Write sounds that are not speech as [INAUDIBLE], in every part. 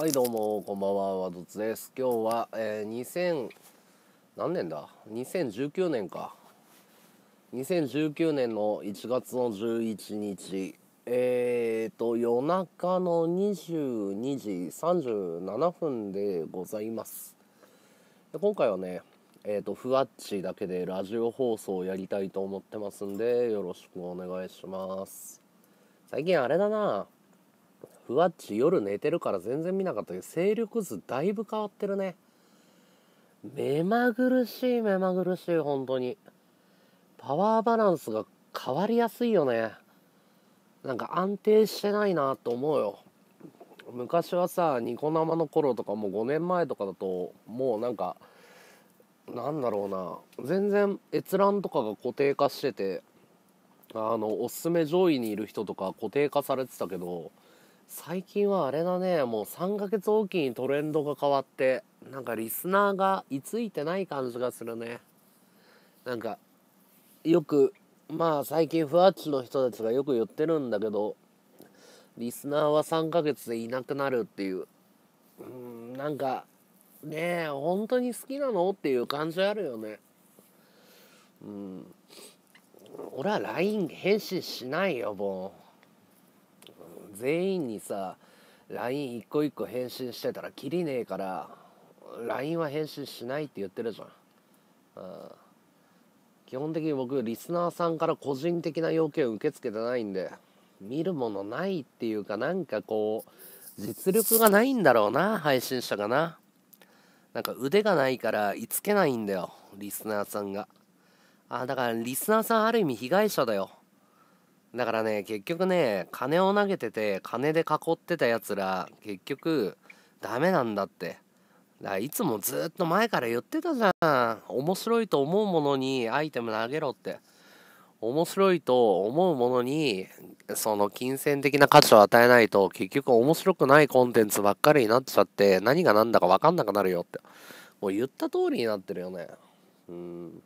はいどうもこんばんはワドツです今日は、えー、2000何年だ2019年か2019年の1月の11日えっ、ー、と夜中の22時37分でございますで今回はねえー、とふわっちだけでラジオ放送をやりたいと思ってますんでよろしくお願いします最近あれだなふわっち夜寝てるから全然見なかったけど勢力図だいぶ変わってるね目まぐるしい目まぐるしい本当にパワーバランスが変わりやすいよねなんか安定してないなと思うよ昔はさニコ生の頃とかもう5年前とかだともうなんかなんだろうな全然閲覧とかが固定化しててあのおすすめ上位にいる人とか固定化されてたけど最近はあれだねもう3ヶ月おきにトレンドが変わってなんかリスナーが居ついてない感じがするねなんかよくまあ最近ふわっちの人たちがよく言ってるんだけどリスナーは3ヶ月でいなくなるっていううんなんかねえ本当に好きなのっていう感じあるよねうん俺は LINE 返信しないよもう全員にさ LINE 一個一個返信してたらキりねえから LINE は返信しないって言ってるじゃん、うん、基本的に僕リスナーさんから個人的な要件を受け付けてないんで見るものないっていうかなんかこう実力がないんだろうな配信者がななんか腕がないからいつけないんだよリスナーさんがあだからリスナーさんある意味被害者だよだからね結局ね金を投げてて金で囲ってたやつら結局ダメなんだってだからいつもずっと前から言ってたじゃん面白いと思うものにアイテム投げろって面白いと思うものにその金銭的な価値を与えないと結局面白くないコンテンツばっかりになっちゃって何が何だか分かんなくなるよってもう言った通りになってるよねうん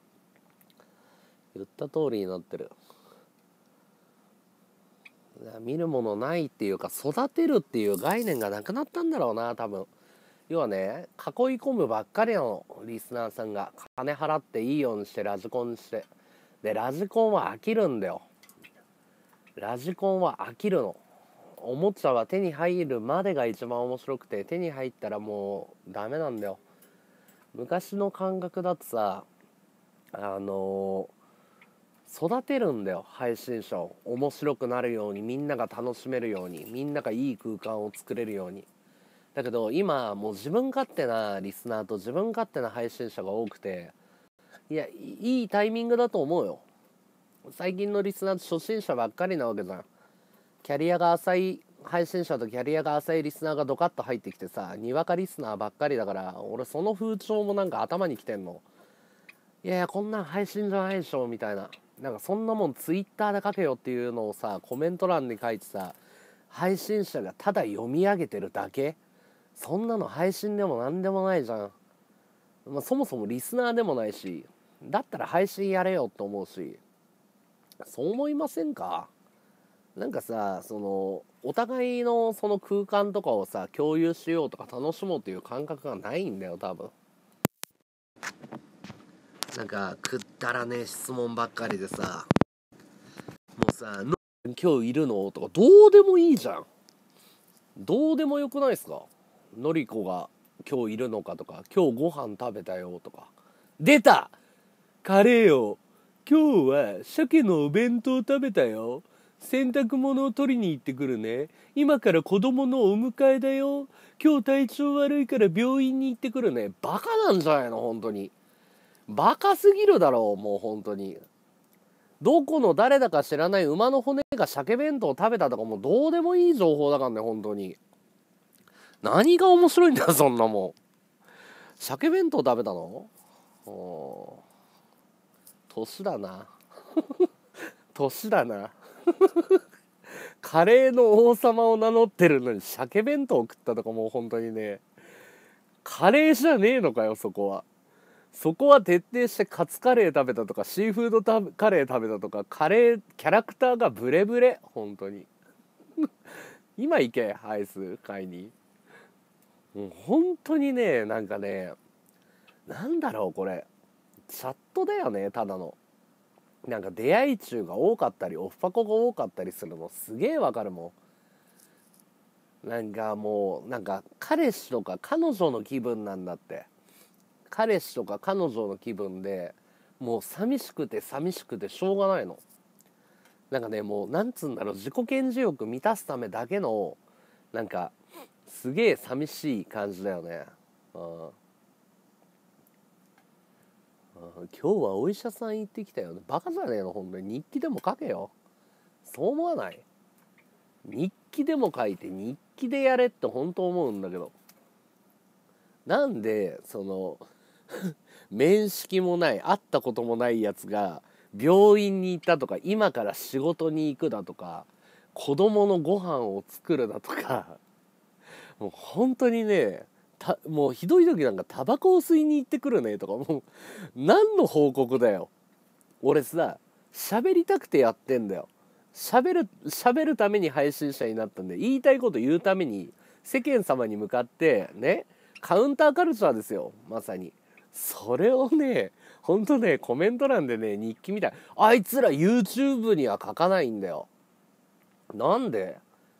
言った通りになってる。見るものないっていうか育てるっていう概念がなくなったんだろうな多分要はね囲い込むばっかりのリスナーさんが金払っていいようにしてラジコンしてでラジコンは飽きるんだよラジコンは飽きるのおもちゃは手に入るまでが一番面白くて手に入ったらもうダメなんだよ昔の感覚だとさあの育てるんだよ配信者を面白くなるようにみんなが楽しめるようにみんながいい空間を作れるようにだけど今もう自分勝手なリスナーと自分勝手な配信者が多くていやいいタイミングだと思うよ最近のリスナーって初心者ばっかりなわけじゃんキャリアが浅い配信者とキャリアが浅いリスナーがドカッと入ってきてさにわかリスナーばっかりだから俺その風潮もなんか頭にきてんのいやいやこんなん配信じゃないでしょみたいななんかそんなもんツイッターで書けよっていうのをさコメント欄に書いてさ配信者がただ読み上げてるだけそんなの配信でも何でもないじゃん、まあ、そもそもリスナーでもないしだったら配信やれよって思うしそう思いませんかなんかさそのお互いのその空間とかをさ共有しようとか楽しもうという感覚がないんだよ多分。なんかくたらねえ質問ばっかりでさもうさ「今日いるの?」とかどうでもいいじゃんどうでもよくないですかのりこが今日いるのかとか今日ご飯食べたよとか出たカレーを今日は鮭のお弁当食べたよ洗濯物を取りに行ってくるね今から子供のお迎えだよ今日体調悪いから病院に行ってくるねバカなんじゃないの本当にバカすぎるだろうもう本当にどこの誰だか知らない馬の骨が鮭弁当を食べたとかもうどうでもいい情報だからね本当に何が面白いんだそんなもん鮭弁当食べたの年だな [LAUGHS] 年だなカレーの王様を名乗ってるのに鮭弁当を食ったとかもう本当にねカレーじゃねえのかよそこは。そこは徹底してカツカレー食べたとかシーフードカレー食べたとかカレーキャラクターがブレブレ本当に [LAUGHS] 今行けアイス買いにもう本当にねなんかねなんだろうこれチャットだよねただのなんか出会い中が多かったりオフパコが多かったりするのすげえわかるもんなんかもうなんか彼氏とか彼女の気分なんだって彼氏とか彼女の気分でもう寂しくて寂しくてしょうがないのなんかねもうなんつうんだろう自己顕示欲満たすためだけのなんかすげえ寂しい感じだよねうん今日はお医者さん行ってきたよねバカじゃねえのほんとに日記でも書けよそう思わない日記でも書いて日記でやれって本当思うんだけどなんでその [LAUGHS] 面識もない会ったこともないやつが病院に行ったとか今から仕事に行くだとか子供のご飯を作るだとか [LAUGHS] もう本当にねたもうひどい時なんかタバコを吸いに行ってくるねとかもう何の報告だよ俺さ喋りたくてやってんだよ喋る喋るために配信者になったんで言いたいこと言うために世間様に向かってねカウンターカルチャーですよまさに。それをねほんとねコメント欄でね日記みたいあいつら YouTube には書かないんだよなんで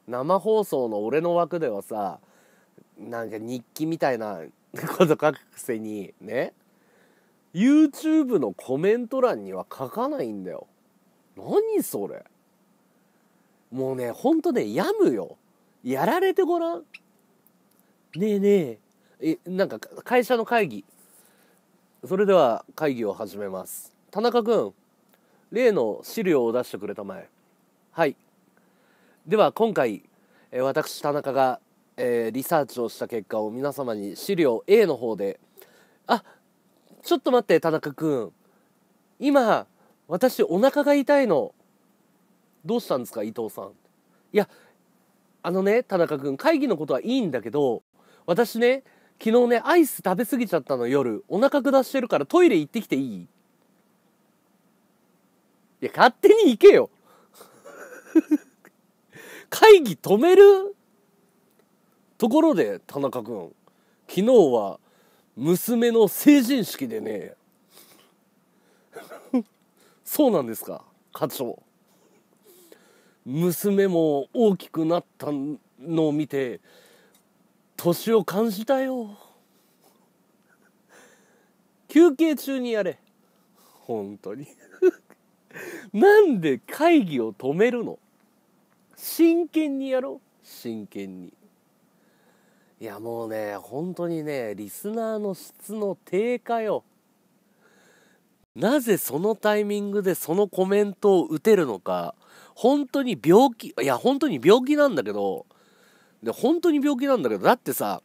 生放送の俺の枠ではさなんか日記みたいな [LAUGHS] こと書くくせにね YouTube のコメント欄には書かないんだよ何それもうねほんとねやむよやられてごらんねえねええなんか会社の会議それでは会議を始めます田中君例の資料を出してくれたまえはいでは今回、え私田中が、えー、リサーチをした結果を皆様に資料 A の方であちょっと待って田中君今私お腹が痛いのどうしたんですか伊藤さんいやあのね田中君会議のことはいいんだけど私ね昨日ね、アイス食べ過ぎちゃったの夜。お腹下してるからトイレ行ってきていいいや、勝手に行けよ。[LAUGHS] 会議止めるところで、田中君。昨日は、娘の成人式でね。[LAUGHS] そうなんですか、課長。娘も大きくなったのを見て、年を感じたよ休憩中にやれ本当に [LAUGHS] なんで会議を止めるの真剣にやろう真剣にいやもうね本当にねリスナーの質の低下よなぜそのタイミングでそのコメントを打てるのか本当に病気いや本当に病気なんだけどで本当に病気なんだけどだってさ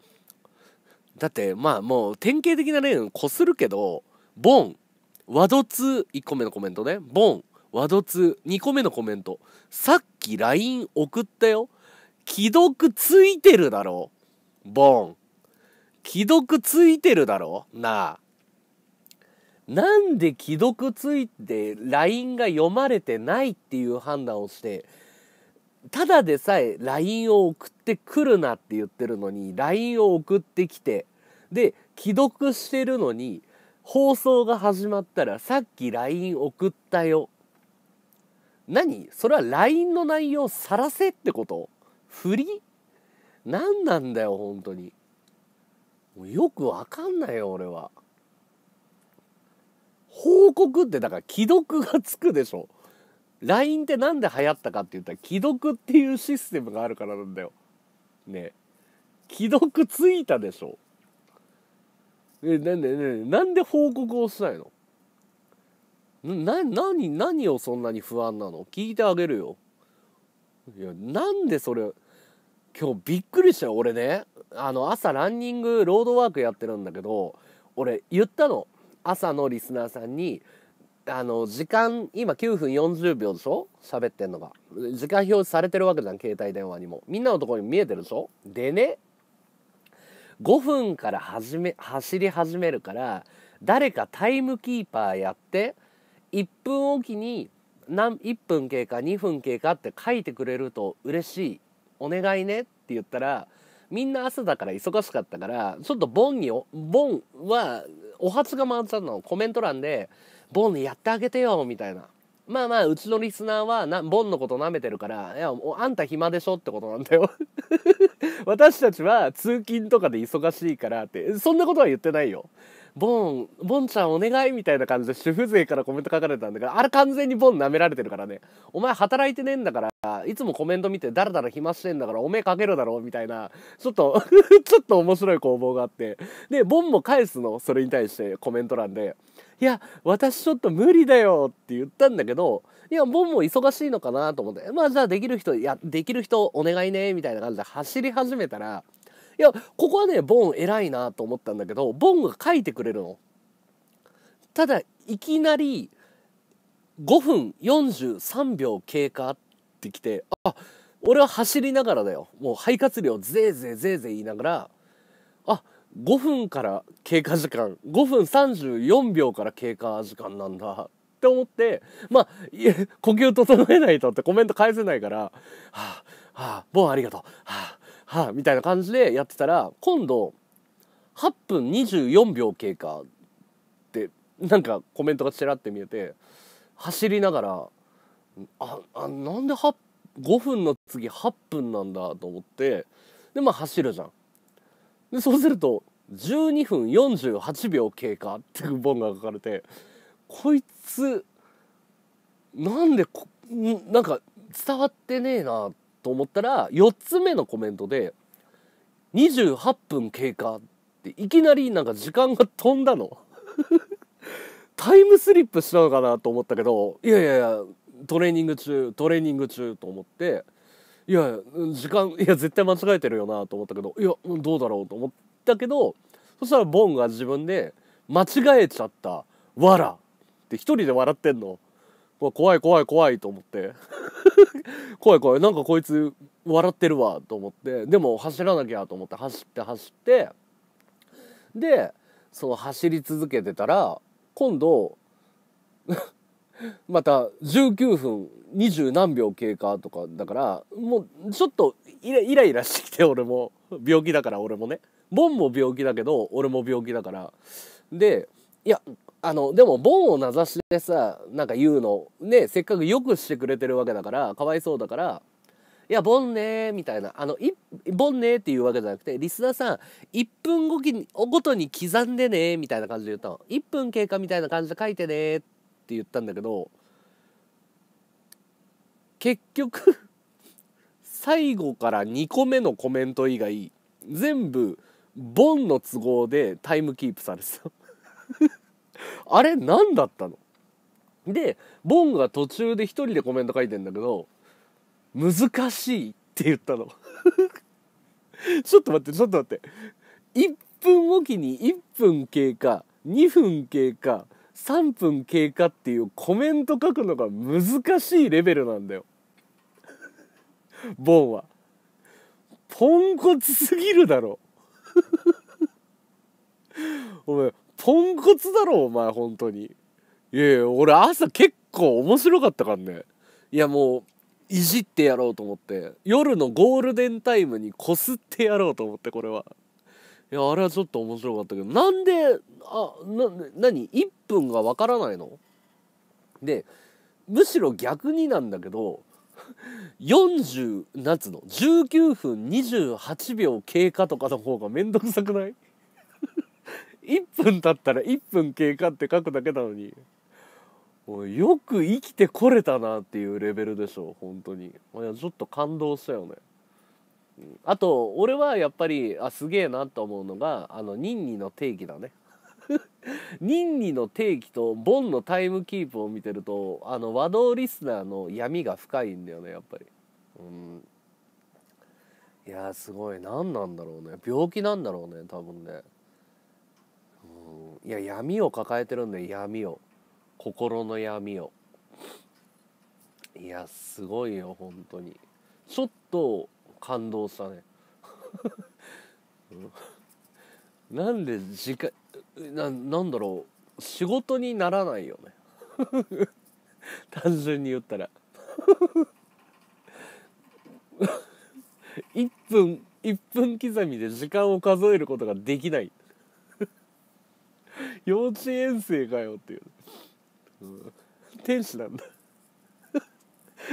だってまあもう典型的な例こするけどボンワドツ1個目のコメントねボンワドツ2個目のコメントさっき LINE 送ったよ既読ついてるだろボン既読ついてるだろなあなんで既読ついて LINE が読まれてないっていう判断をしてただでさえ LINE を送ってくるなって言ってるのに LINE を送ってきてで既読してるのに放送が始まったらさっき LINE 送ったよ何それは LINE の内容さらせってこと振り何なんだよ本当にもうよくわかんないよ俺は報告ってだから既読がつくでしょ LINE って何で流行ったかって言ったら既読っていうシステムがあるからなんだよ。ね既読ついたでしょ。えなんで、ね、なんで報告をしないのな何何をそんなに不安なの聞いてあげるよ。いやなんでそれ今日びっくりしたよ俺ねあの朝ランニングロードワークやってるんだけど俺言ったの朝のリスナーさんにあの時間今9分40秒でしょ喋ってんのが時間表示されてるわけじゃん携帯電話にもみんなのところに見えてるでしょでね5分から始め走り始めるから誰かタイムキーパーやって1分おきに何1分経過2分経過って書いてくれると嬉しいお願いねって言ったらみんな朝だから忙しかったからちょっとボンにボンはお初が回っちゃうのコメント欄でボンやってあげてよみたいなまあまあうちのリスナーはなボンのこと舐めてるからいやあんた暇でしょってことなんだよ [LAUGHS] 私たちは通勤とかで忙しいからってそんなことは言ってないよボンボンちゃんお願いみたいな感じで主婦税からコメント書かれたんだからあれ完全にボン舐められてるからねお前働いてねえんだからいつもコメント見てダラダラ暇してんだからおめえかけるだろみたいなちょっと [LAUGHS] ちょっと面白い攻防があってでボンも返すのそれに対してコメント欄で。いや、私ちょっと無理だよって言ったんだけど、いや、ボンも忙しいのかなと思って、まあじゃあできる人、いや、できる人お願いね、みたいな感じで走り始めたら、いや、ここはね、ボン偉いなと思ったんだけど、ボンが書いてくれるの。ただ、いきなり、5分43秒経過ってきて、あ、俺は走りながらだよ。もう肺活量ぜーぜーぜーぜー言いながら、あ、5分から経過時間5分34秒から経過時間なんだって思ってまあいや呼吸整えないとってコメント返せないからはあはあボンありがとうはあはあみたいな感じでやってたら今度8分24秒経過ってなんかコメントがちらって見えて走りながらああなんで5分の次8分なんだと思ってでまあ走るじゃん。でそうすると12分48秒経過っていう本が書かれてこいつなんでこなんか伝わってねえなと思ったら4つ目のコメントで「28分経過」っていきなりなんか時間が飛んだのタイムスリップしたのかなと思ったけどいやいやいやトレーニング中トレーニング中と思っていや時間いや絶対間違えてるよなと思ったけどいやどうだろうと思ったけどそしたらボンが自分で「間違えちゃったわら」って一人で笑ってんの怖い怖い怖いと思って [LAUGHS] 怖い怖いなんかこいつ笑ってるわと思ってでも走らなきゃと思って走って走ってでその走り続けてたら今度また19分20何秒経過とかだからもうちょっとイライラしてきて俺も病気だから俺もねボンも病気だけど俺も病気だからでいやあのでもボンを名指しでさなんか言うのねせっかくよくしてくれてるわけだからかわいそうだから「いやボンね」みたいな「あのいボンね」っていうわけじゃなくてリスナーさん1分ごきごとに刻んでねみたいな感じで言った1分経過みたいな感じで書いてねって。って言ったんだけど結局最後から2個目のコメント以外全部ボンの都合でタイムキープされてた [LAUGHS] あれ何だったのでボンが途中で1人でコメント書いてんだけど「難しい」って言ったの [LAUGHS] ちょっと待ってちょっと待って1分おきに1分経過2分経過3分経過っていうコメント書くのが難しいレベルなんだよボンはポンコツすぎるだろ [LAUGHS] お前ポンコツだろお前本当にいやいや俺朝結構面白かったからねいやもういじってやろうと思って夜のゴールデンタイムにこすってやろうと思ってこれはいやあれはちょっと面白かったけどなんであな何1分がわからないのでむしろ逆になんだけど40夏の19分28秒経過とかの方が面倒くさくない1分経ったら1分経過って書くだけなのによく生きてこれたなっていうレベルでしょ本当にいやちょっと感動したよねあと俺はやっぱりあすげえなと思うのがあの任意の定期だね任意 [LAUGHS] の定期とボンのタイムキープを見てるとあの和道リスナーの闇が深いんだよねやっぱりうんいやすごい何なんだろうね病気なんだろうね多分ねうんいや闇を抱えてるんだよ闇を心の闇をいやすごいよ本当にちょっと感動したねうん、なんで時間ななんだろう仕事にならないよね単純に言ったら1分1分刻みで時間を数えることができない幼稚園生かよっていう、うん、天使なんだ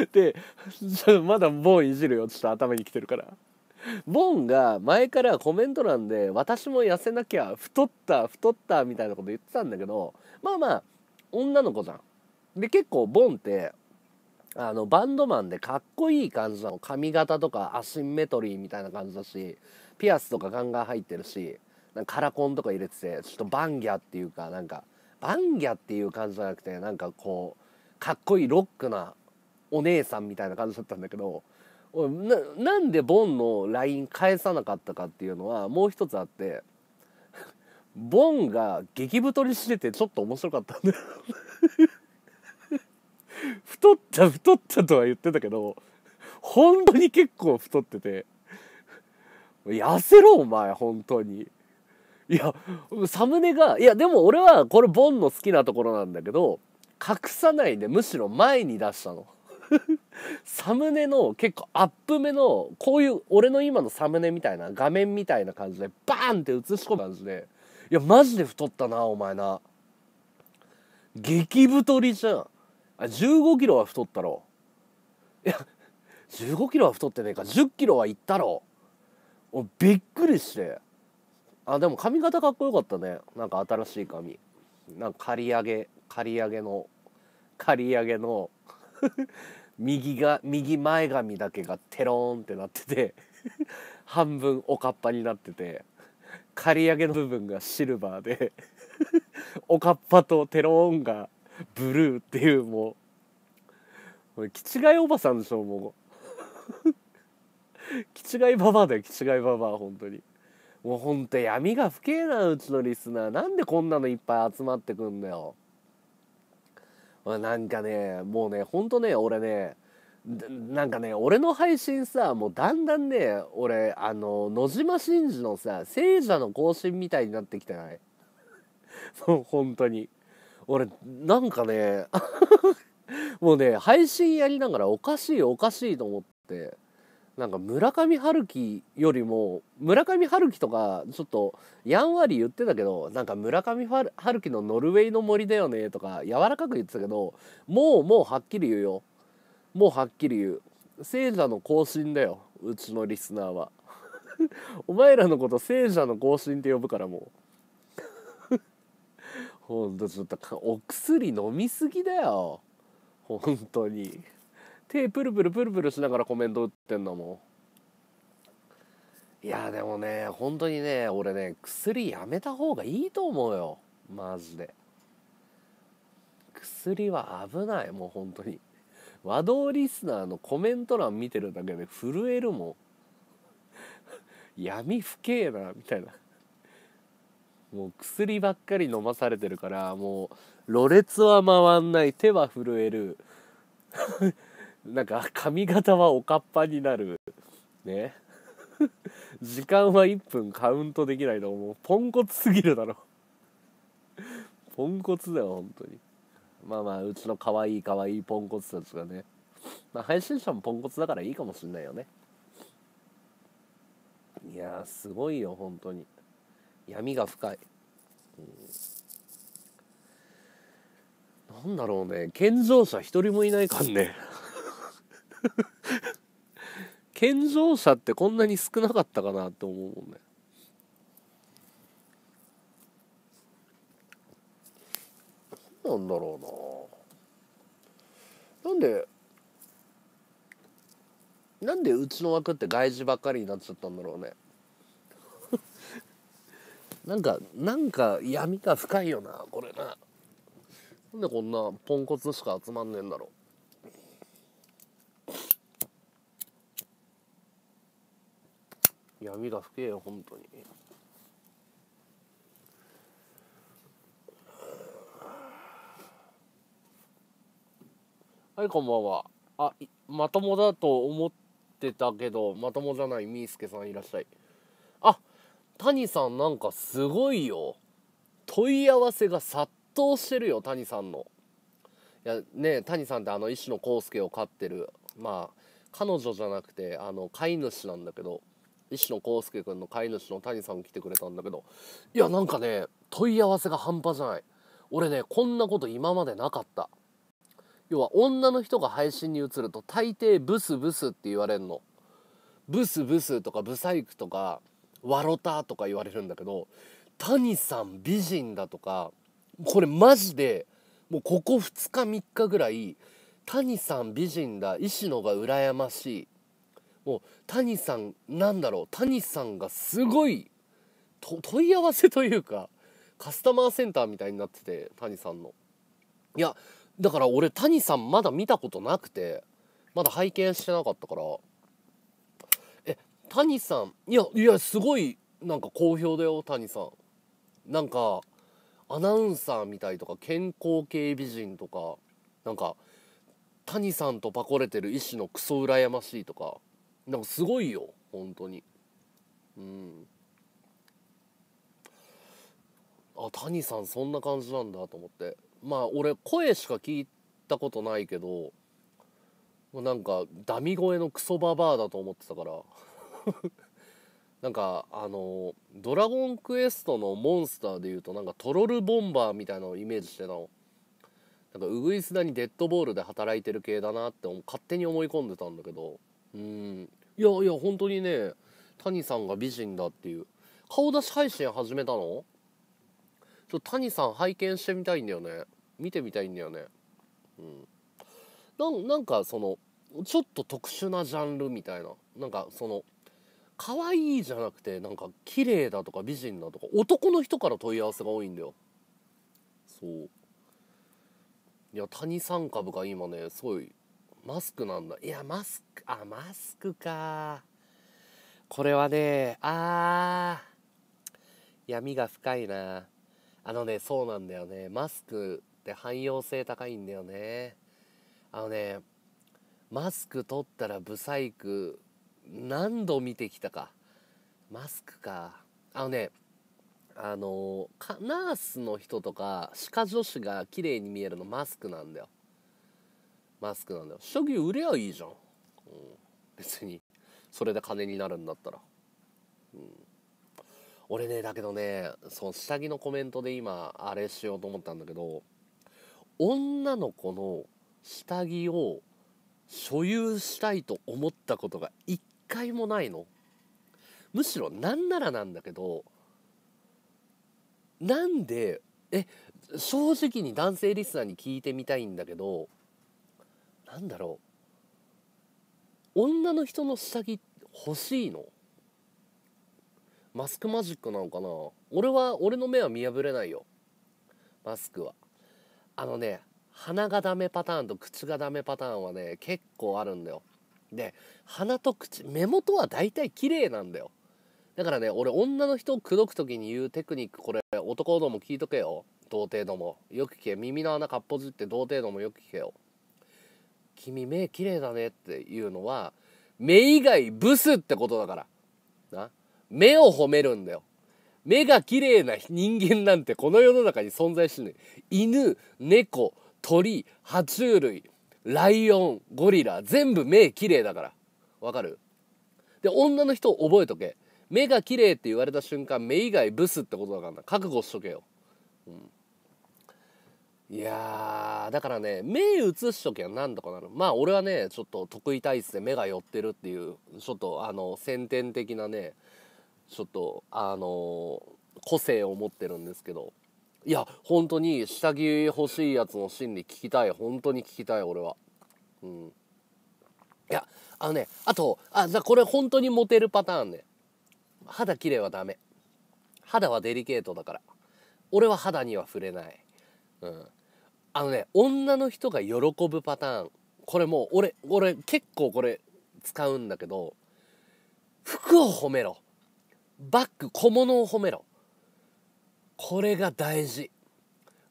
[LAUGHS] でまだボンいじるよちょっと頭にきてるからボンが前からコメント欄で「私も痩せなきゃ太った太った」みたいなこと言ってたんだけどまあまあ女の子じゃん。で結構ボンってあのバンドマンでかっこいい感じなの髪型とかアシンメトリーみたいな感じだしピアスとかガンガン入ってるしなんかカラコンとか入れててちょっとバンギャっていうかなんかバンギャっていう感じじゃなくてなんかこうかっこいいロックなお姉さんみたいな感じだったんだけどななんでボンの LINE 返さなかったかっていうのはもう一つあってボンが激太りしててちょっと面白かったんだよ [LAUGHS] 太った太ったとは言ってたけど本当に結構太ってて痩せろお前本当にいやサムネがいやでも俺はこれボンの好きなところなんだけど隠さないでむしろ前に出したの。サムネの結構アップ目のこういう俺の今のサムネみたいな画面みたいな感じでバーンって映し込む感じでいやマジで太ったなお前な激太りじゃんあ15キロは太ったろいや15キロは太ってねえか10キロはいったろおびっくりしてあでも髪型かっこよかったねなんか新しい髪なんか刈り上げ刈り上げの刈り上げの右が右前髪だけがテローンってなってて [LAUGHS] 半分おかっぱになってて刈り上げの部分がシルバーで [LAUGHS] おかっぱとテローンがブルーっていうもうチガイおばさんでしょもう [LAUGHS] 気違いババアだよチガイババア本当にもうほんと闇が深えなうちのリスナーなんでこんなのいっぱい集まってくんだよなんかねもうねほんとね俺ねなんかね俺の配信さもうだんだんね俺あの野島真司のさ聖者の更新みたいになってきてないそ [LAUGHS] う本当に俺なんかね [LAUGHS] もうね配信やりながらおかしいおかしいと思ってなんか村上春樹よりも村上春樹とかちょっとやんわり言ってたけどなんか村上春樹の「ノルウェーの森だよね」とか柔らかく言ってたけどもうもうはっきり言うよもうはっきり言う聖者の更新だようちのリスナーは [LAUGHS] お前らのこと聖者の更新って呼ぶからもう [LAUGHS] ほんとちょっとお薬飲みすぎだよ本当に。手プルプルプルプルしながらコメント打ってんだもんいやでもね本当にね俺ね薬やめた方がいいと思うよマジで薬は危ないもう本当に和道リスナーのコメント欄見てるだけで震えるもん闇不敬なみたいなもう薬ばっかり飲まされてるからもうろれつは回んない手は震えるなんか髪型はおかっぱになるね時間は1分カウントできないと思うポンコツすぎるだろポンコツだよ本当にまあまあうちのかわいいかわいいポンコツたちがねまあ配信者もポンコツだからいいかもしんないよねいやすごいよ本当に闇が深い、うん、なんだろうね健常者一人もいないかんね健 [LAUGHS] 常者ってこんなに少なかったかなって思うもんねなんだろうななんでなんでうちの枠って外事ばっかりになっちゃったんだろうね [LAUGHS] なんかなんか闇が深いよなこれななんでこんなポンコツしか集まんねえんだろう闇が深えよ本当に。はいこんばんはあまともだと思ってたけどまともじゃないみーすけさんいらっしゃいあ谷さんなんかすごいよ問い合わせが殺到してるよ谷さんのいやね谷さんってあの石野康介を飼ってるまあ彼女じゃなくてあの飼い主なんだけど石野康介君の飼い主の谷さん来てくれたんだけどいやなんかね問い合わせが半端じゃない俺ねこんなこと今までなかった要は女の人が配信に移ると大抵ブスブスって言われんのブスブスとかブサイクとかワロタとか言われるんだけど谷さん美人だとかこれマジでもうここ2日3日ぐらい谷さん美人だ石野が羨ましいもう谷さんなんだろう谷さんがすごい問い合わせというかカスタマーセンターみたいになってて谷さんのいやだから俺谷さんまだ見たことなくてまだ拝見してなかったからえ谷さんいやいやすごいなんか好評だよ谷さんなんかアナウンサーみたいとか健康系美人とかなんか谷さんとパコれてる医師のクソ羨ましいとかだからすごいよ本当にうんあ谷さんそんな感じなんだと思ってまあ俺声しか聞いたことないけどなんかダミ声のクソババアだと思ってたから [LAUGHS] なんかあの「ドラゴンクエスト」のモンスターでいうとなんかトロルボンバーみたいなのをイメージしてたのなんかウグイスダにデッドボールで働いてる系だなって勝手に思い込んでたんだけどうんいやいや本当にね谷さんが美人だっていう顔出し配信始めたのちょ谷さん拝見してみたいんだよね見てみたいんだよねうんなんかそのちょっと特殊なジャンルみたいななんかその可愛いじゃなくてなんか綺麗だとか美人だとか男の人から問い合わせが多いんだよそういや谷さん株が今ねすごいマスクなんだいやマスクあマスクかこれはねあー闇が深いなあのねそうなんだよねマスクって汎用性高いんだよねあのねマスク取ったらブサイク何度見てきたかマスクかあのねあのナースの人とか歯科助手が綺麗に見えるのマスクなんだよマスクなんだよ下着売れはいいじゃん、うん、別にそれで金になるんだったら、うん、俺ねだけどねその下着のコメントで今あれしようと思ったんだけど女の子の下着を所有したいと思ったことが一回もないのむしろなんならなんだけどなんでえ正直に男性リスナーに聞いてみたいんだけどなんだろう女の人の下着欲しいのマスクマジックなのかな俺は俺の目は見破れないよマスクはあのね鼻がダメパターンと口がダメパターンはね結構あるんだよで鼻と口目元は大体綺麗なんだよだからね俺女の人を口説く時に言うテクニックこれ男ども聞いとけよ童貞どもよく聞け耳の穴かっぽじって童貞どもよく聞けよ君目綺麗だねっていうのは目以外ブスってことだからな目を褒めるんだよ目が綺麗な人間なんてこの世の中に存在しない犬猫鳥爬虫類ライオンゴリラ全部目綺麗だからわかるで女の人覚えとけ目が綺麗って言われた瞬間目以外ブスってことだからな覚悟しとけよ、うんいやーだからね目移しときゃなんとかなるまあ俺はねちょっと得意体質で目が寄ってるっていうちょっとあの先天的なねちょっとあの個性を持ってるんですけどいや本当に下着欲しいやつの心理聞きたい本当に聞きたい俺はうんいやあのねあとあじゃこれ本当にモテるパターンね肌綺麗はダメ肌はデリケートだから俺は肌には触れないうんあのね女の人が喜ぶパターンこれもう俺俺結構これ使うんだけど服を褒めろバッグ小物を褒めろこれが大事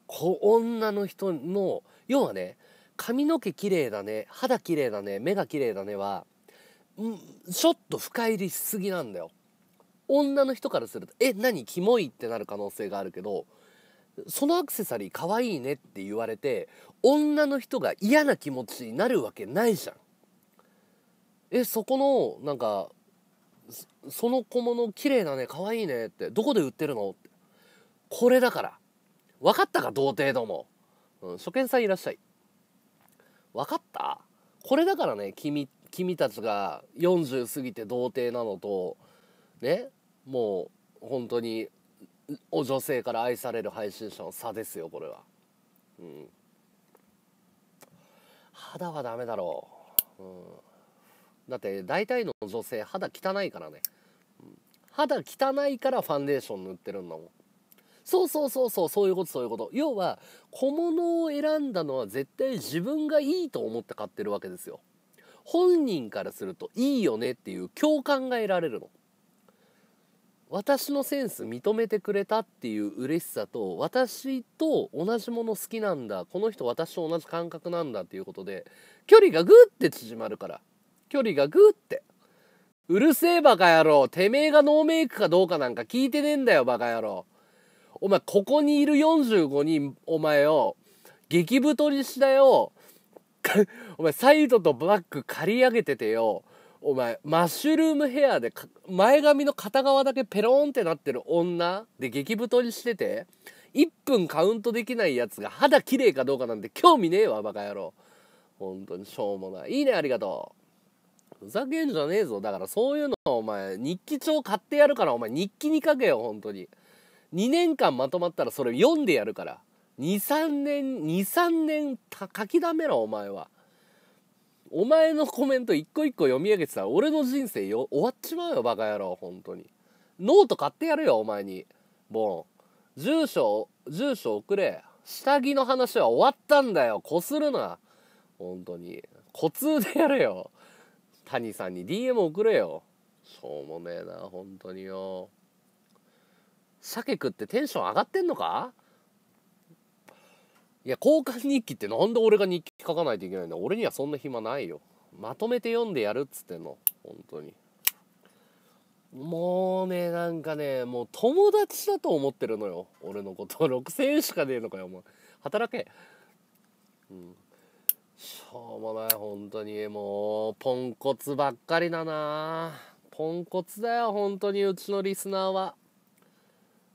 こ女の人の要はね髪の毛綺麗だね肌綺麗だね目が綺麗だねはんちょっと深入りしすぎなんだよ女の人からすると「え何キモい?」ってなる可能性があるけどそのアクセサリーかわいいねって言われて女の人が嫌な気持ちになるわけないじゃん。えそこのなんかその小物綺麗だね可愛いねってどこで売ってるのってこれだから分かったか童貞ども、うん、初見さんいらっしゃい分かったこれだからね君君たちが40過ぎて童貞なのとねもう本当にお女性から愛される配信者の差ですよこれはうん肌はダメだろう、うん、だって大体の女性肌汚いからね、うん、肌汚いからファンデーション塗ってるんだもんそうそうそうそうそういうことそういうこと要は小物を選んだのは絶対自分がいいと思って買ってるわけですよ本人からするといいよねっていう共感が得られるの私のセンス認めてくれたっていう嬉しさと私と同じもの好きなんだこの人私と同じ感覚なんだっていうことで距離がグッて縮まるから距離がグッてうるせえバカ野郎てめえがノーメイクかどうかなんか聞いてねえんだよバカ野郎お前ここにいる45人お前を激太りしだよ [LAUGHS] お前サイドとバック刈り上げててよお前マッシュルームヘアで前髪の片側だけペロンってなってる女で激太りしてて1分カウントできないやつが肌綺麗かどうかなんて興味ねえわバカ野郎本当にしょうもないいいねありがとうふざけんじゃねえぞだからそういうのお前日記帳買ってやるからお前日記に書けよ本当に2年間まとまったらそれ読んでやるから23年23年書きだめろお前は。お前のコメント一個一個読み上げてたら俺の人生よ終わっちまうよバカ野郎本当にノート買ってやるよお前にボン住所住所送れ下着の話は終わったんだよこするな本当にコツでやれよ谷さんに DM 送れよしょうもねえな本当によ鮭食ってテンション上がってんのかいや交換日記ってなんで俺が日記書かないといけないんだ俺にはそんな暇ないよまとめて読んでやるっつってんの本当にもうねなんかねもう友達だと思ってるのよ俺のこと6000 [LAUGHS] 円しかねえのかよお前働けうんしょうもない本当にもうポンコツばっかりだなポンコツだよ本当にうちのリスナーは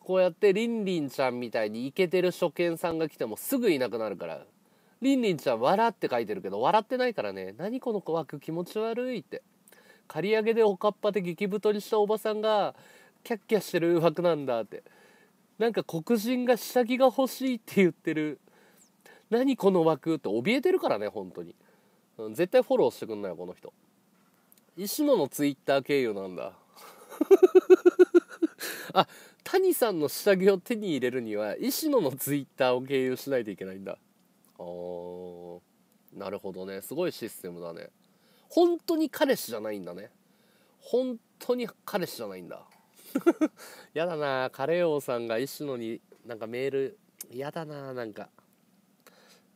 こうやってりんりんちゃんみたいにイケてる初見さんが来てもすぐいなくなるからりんりんちゃん「笑」って書いてるけど笑ってないからね「何この子枠気持ち悪い」って刈り上げでおかっぱで激太りしたおばさんがキャッキャしてる枠なんだってなんか黒人が下着が欲しいって言ってる何この枠って怯えてるからね本当に、絶対フォローしてくんなよこの人石野のツイッター経由なんだ [LAUGHS] あ谷さんの下着を手に入れるには石野のツイッターを経由しないといけないんだあーなるほどねすごいシステムだね本当に彼氏じゃないんだね本当に彼氏じゃないんだ [LAUGHS] やだなカレー王さんが石野になんかメールやだななんか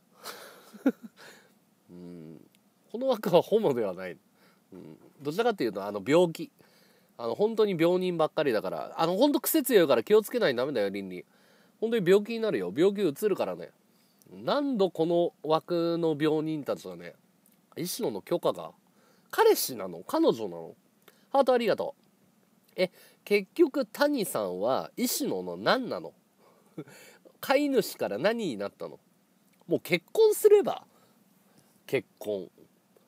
[LAUGHS] うんこの枠はホモではない、うん、どちらかというとあの病気あの本当に病人ばっかりだからあの本当癖強いから気をつけないとダメだよ倫理本当に病気になるよ病気うつるからね何度この枠の病人たちはね石野の許可が彼氏なの彼女なのハートありがとうえ結局谷さんは石野の何なの [LAUGHS] 飼い主から何になったのもう結婚すれば結婚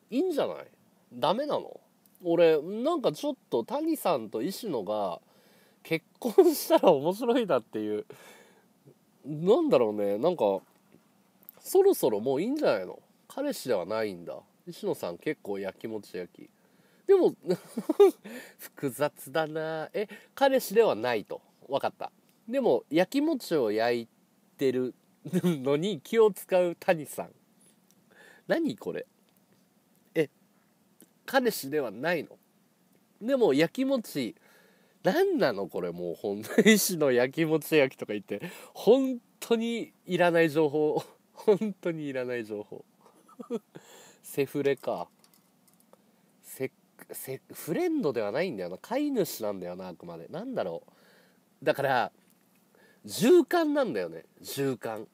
いいんじゃないダメなの俺なんかちょっと谷さんと石野が結婚したら面白いなっていうなんだろうねなんかそろそろもういいんじゃないの彼氏ではないんだ石野さん結構やきもち焼きでも [LAUGHS] 複雑だなえ彼氏ではないと分かったでもやきもちを焼いてるのに気を使う谷さん何これ彼氏ではないのでも焼きもち何なのこれもう本当に石のやきもち焼きとか言って本当にいらない情報本当にいらない情報セフレかセセフレンドではないんだよな飼い主なんだよなあくまでなんだろうだから循環なんだよね循環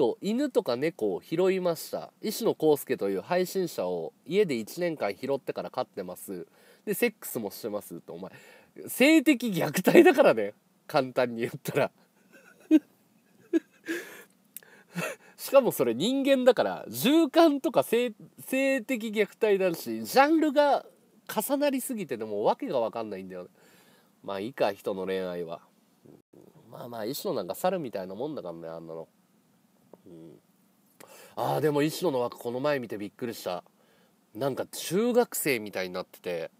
と犬とか猫を拾いました石野康介という配信者を家で1年間拾ってから飼ってますでセックスもしてますとお前性的虐待だからね簡単に言ったら [LAUGHS] しかもそれ人間だから循環とか性的虐待だしジャンルが重なりすぎてでも訳が分かんないんだよねまあいいか人の恋愛はまあまあ一緒なんか猿みたいなもんだからねあんなの。うんああでも石野の枠この前見てびっくりしたなんか中学生みたいになってて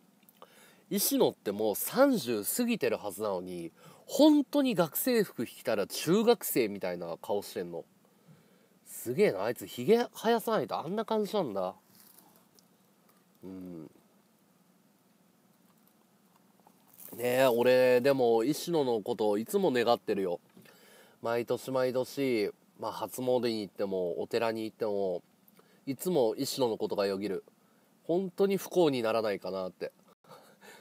石野ってもう30過ぎてるはずなのに本当に学生服着たら中学生みたいな顔してんのすげえなあいつひげ生やさないとあんな感じなんだうんねえ俺でも石野のことをいつも願ってるよ毎年毎年まあ、初詣に行ってもお寺に行ってもいつも石野のことがよぎる本当に不幸にならないかなって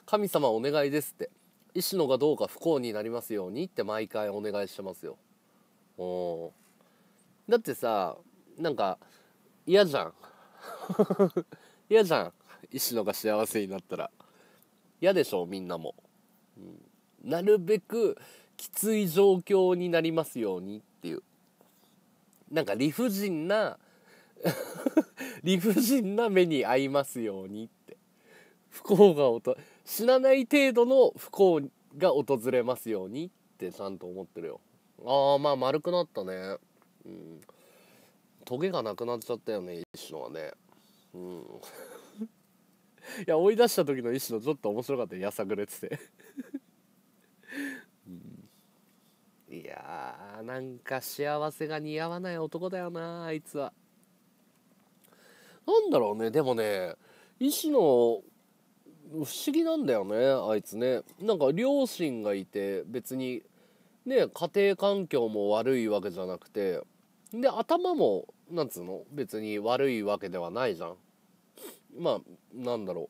神様お願いですって石野がどうか不幸になりますようにって毎回お願いしてますよおだってさなんか嫌じゃん [LAUGHS] 嫌じゃん石野が幸せになったら嫌でしょみんなも、うん、なるべくきつい状況になりますようにっていうなんか理不尽な [LAUGHS] 理不尽な目に遭いますようにって不幸が死なない程度の不幸が訪れますようにってちゃんと思ってるよああまあ丸くなったねうんトゲがなくなっちゃったよね一種のはねうん [LAUGHS] いや追い出した時の一種のちょっと面白かったやさぐれてていやーなんか幸せが似合わない男だよなあいつは。なんだろうねでもね医師の不思議なんだよねあいつねなんか両親がいて別にね家庭環境も悪いわけじゃなくてで頭もなんつうの別に悪いわけではないじゃんまあなんだろ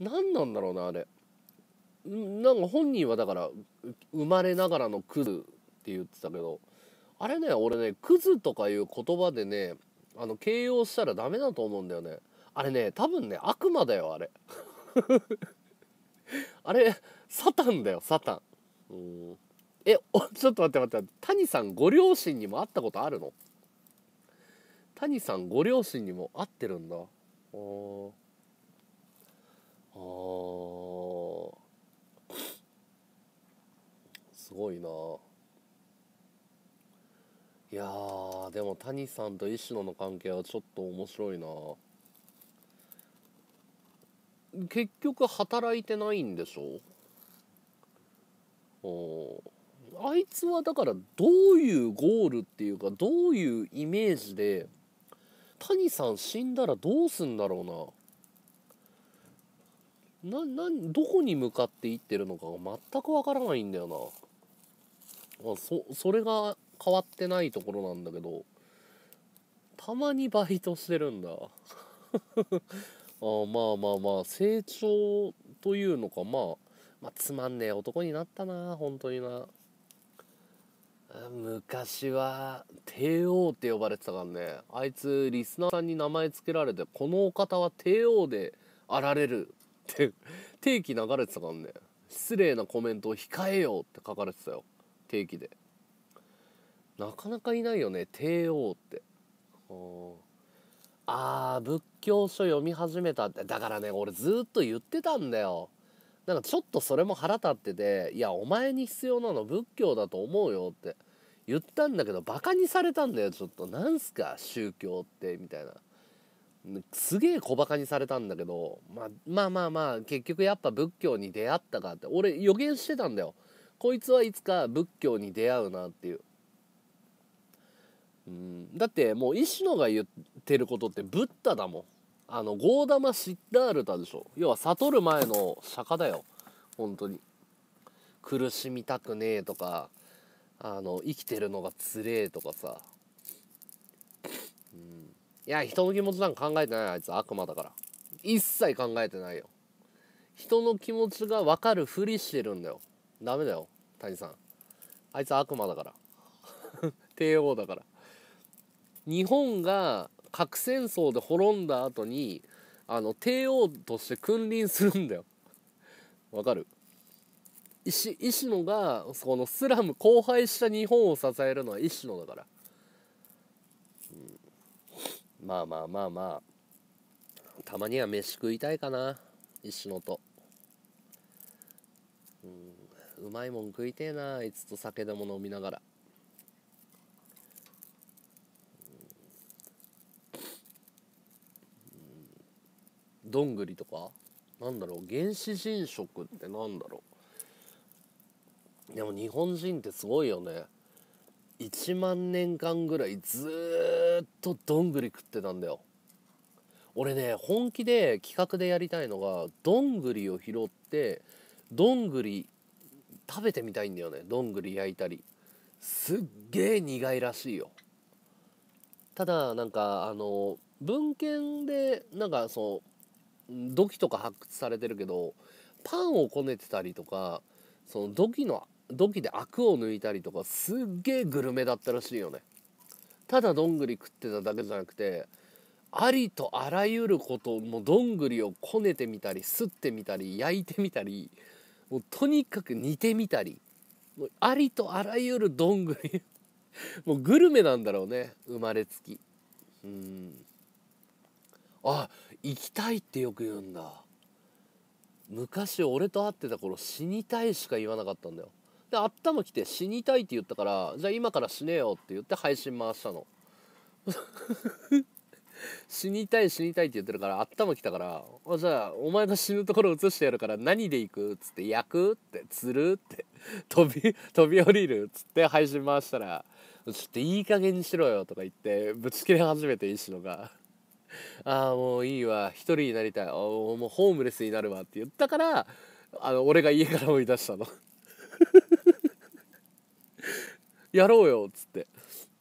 う何なんだろうなあれなんか本人はだから生まれながらのクズって言ってたけどあれね俺ねクズとかいう言葉でねあの形容したらダメだと思うんだよねあれね多分ね悪魔だよあれ [LAUGHS] あれサタンだよサタンうんえちょっと待って待って谷さんご両親にも会ったことあるの谷さんご両親にも会ってるんだああすごいないやでも谷さんと石野の関係はちょっと面白いな結局働いてないんでしょおあいつはだからどういうゴールっていうかどういうイメージで谷さん死んだらどうすんだろうなななどこに向かっていってるのかが全くわからないんだよな。そそれが変わってないところなんだけどたまにバイトしてるんだ [LAUGHS] あまあまあまあ成長というのか、まあ、まあつまんねえ男になったな本当にな昔は帝王って呼ばれてたからねあいつリスナーさんに名前付けられてこのお方は帝王であられるって [LAUGHS] 定期流れてたからね失礼なコメントを控えようって書かれてたよ定期でなかなかいないよね帝王ってああ仏教書読み始めたってだからね俺ずっと言ってたんだよなんかちょっとそれも腹立ってて「いやお前に必要なの仏教だと思うよ」って言ったんだけどバカにされたんだよちょっとなんすか宗教ってみたいなすげえ小バカにされたんだけど、まあ、まあまあまあ結局やっぱ仏教に出会ったかって俺予言してたんだよこいつはいつか仏教に出会うなっていう。うんだってもう石野が言ってることってブッダだもん。あのゴーダマ・シッダールタでしょ要は悟る前の釈迦だよ本当に苦しみたくねえとかあの生きてるのがつれえとかさ、うん、いや人の気持ちなんか考えてないあいつ悪魔だから一切考えてないよ人の気持ちが分かるふりしてるんだよダメだよ谷さんあいつ悪魔だから [LAUGHS] 帝王だから日本が核戦争で滅んだ後にあの帝王として君臨するんだよわかる石石野がそのスラム荒廃した日本を支えるのは石野だから、うん、まあまあまあまあたまには飯食いたいかな石野とうんうまいもん食いてえなあいつと酒でも飲みながらどんぐりとかなんだろう原始人食ってなんだろうでも日本人ってすごいよね1万年間ぐらいずっとどんぐり食ってたんだよ俺ね本気で企画でやりたいのがどんぐりを拾ってどんぐり食べてみたいんだよねどんぐり焼いたりすっげー苦いらしいよただなんかあの文献でなんかそう土器とか発掘されてるけどパンをこねてたりとかその土器の土器でアクを抜いたりとかすっげーグルメだったらしいよねただどんぐり食ってただけじゃなくてありとあらゆることもどんぐりをこねてみたりすってみたり焼いてみたりもうとにかく似てみたりもうありとあらゆるどんぐり [LAUGHS] もうグルメなんだろうね生まれつきうんあ行きたいってよく言うんだ昔俺と会ってた頃死にたいしか言わなかったんだよで頭来て死にたいって言ったからじゃあ今から死ねよって言って配信回したの死にたい死にたいって言ってるから頭きたからあじゃあお前が死ぬところ映してやるから何で行くっつって焼くって釣るって飛び飛び降りるっつって配信回したらちょっといい加減にしろよとか言ってぶち切れ始めて石野が。ああもういいわ一人になりたいあもうホームレスになるわって言ったからあの俺が家から追い出したの [LAUGHS] やろうよっつって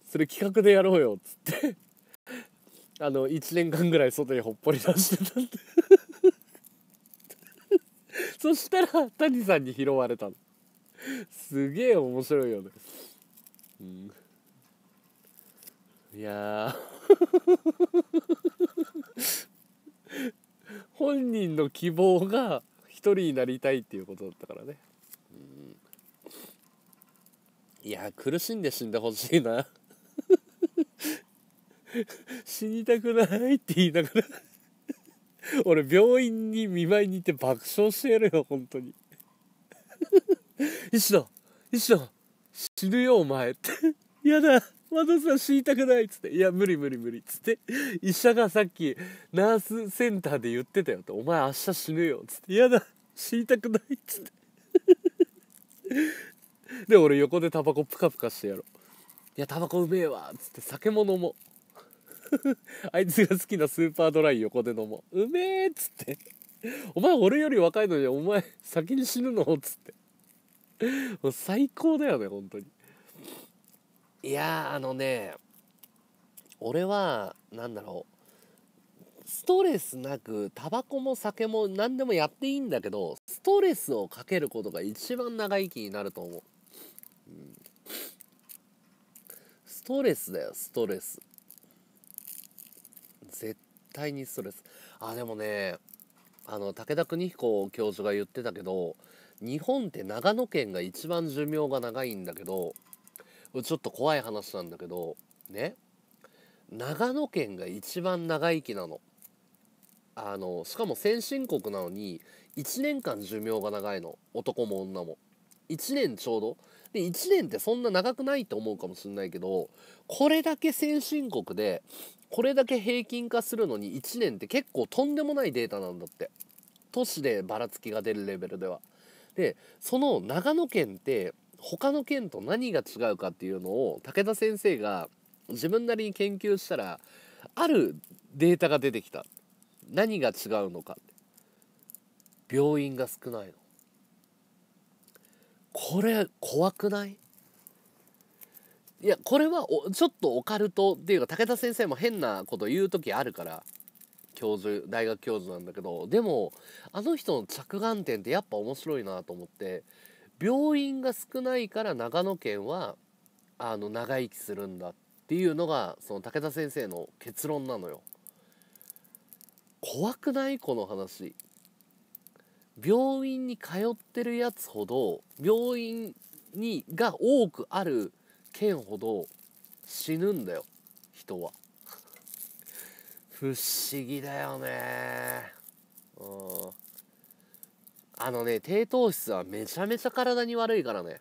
それ企画でやろうよっつってあの1年間ぐらい外にほっぽり出してたって [LAUGHS] そしたら谷さんに拾われたのすげえ面白いよねうんいや [LAUGHS] 本人の希望が一人になりたいっていうことだったからね、うん、いや苦しんで死んでほしいな [LAUGHS] 死にたくないって言いながら [LAUGHS] 俺病院に見舞いに行って爆笑してやるよ本当に [LAUGHS] 石田石田死ぬよお前ってやだ私はさん死にたくないっつって「いや無理無理無理」っつって医者がさっきナースセンターで言ってたよって「お前明日死ぬよ」っつって「やだ死にたくない」っつってで俺横でタバコプカプカしてやろう「いやタバコうめえわ」っつって酒も飲もう [LAUGHS] あいつが好きなスーパードライ横で飲もううめえっつってお前俺より若いのにお前先に死ぬのっつってもう最高だよね本当にいやあのね俺は何だろうストレスなくタバコも酒も何でもやっていいんだけどストレスをかけることが一番長生きになると思う、うん、ストレスだよストレス絶対にストレスあでもねあの武田邦彦教授が言ってたけど日本って長野県が一番寿命が長いんだけどちょっと怖い話なんだけどね長野県が一番長生きなの。あのしかも先進国なのに1年間寿命が長いの男も女も1年ちょうどで1年ってそんな長くないと思うかもしんないけどこれだけ先進国でこれだけ平均化するのに1年って結構とんでもないデータなんだって都市でばらつきが出るレベルでは。でその長野県って他の県と何が違うかっていうのを武田先生が自分なりに研究したらあるデータが出てきた何が違うのか病院が少ないのこれ怖くないいやこれはちょっとオカルトっていうか武田先生も変なこと言う時あるから教授大学教授なんだけどでもあの人の着眼点ってやっぱ面白いなと思って病院が少ないから長野県はあの長生きするんだっていうのがその武田先生の結論なのよ。怖くないこの話病院に通ってるやつほど病院にが多くある県ほど死ぬんだよ人は不思議だよねうんあのね低糖質はめちゃめちゃ体に悪いからね